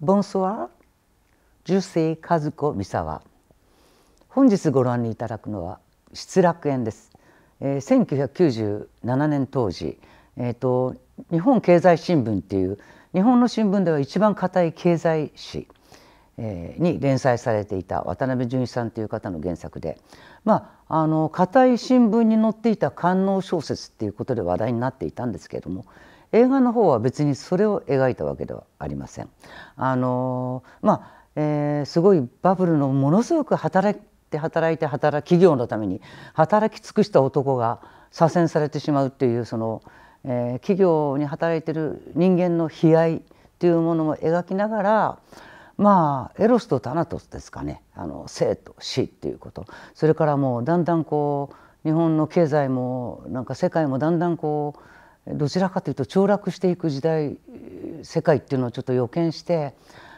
ボンソワ十世和子三沢本日ご覧いただくのは失楽園です、えー、1997年当時、えーと、日本経済新聞っていう日本の新聞では一番硬い経済誌に連載されていた渡辺淳一さんという方の原作で、まあ、あのい新聞に載っていた官能小説っていうことで話題になっていたんですけれども映画の方は別にそれを描いたわけではありません。あのまあ、えー、すごいバブルのものすごく働いて働いて働企業のために働き尽くした男が左遷されてしまうっていうその、えー、企業に働いてる人間の悲哀っていうものも描きながらまあエロスとタナトスですかねあの生と死っていうことそれからもうだんだんこう日本の経済もなんか世界もだんだんこうどちらかというと凋落していく時代世界っていうのをちょっと予見して、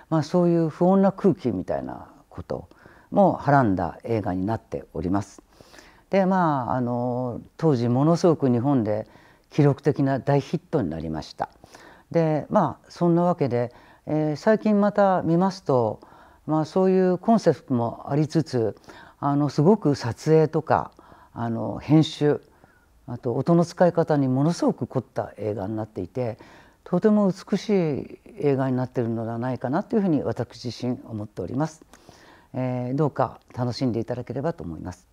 まあ、そういう不穏な空気みたいなこともはらんだ映画になっております。でまああの当時ものすごく日本で記録的な大ヒットになりました。でまあそんなわけで、えー、最近また見ますと、まあ、そういうコンセプトもありつつあのすごく撮影とかあの編集あと音の使い方にものすごく凝った映画になっていてとても美しい映画になっているのではないかなというふうに私自身思っております、えー、どうか楽しんでいただければと思います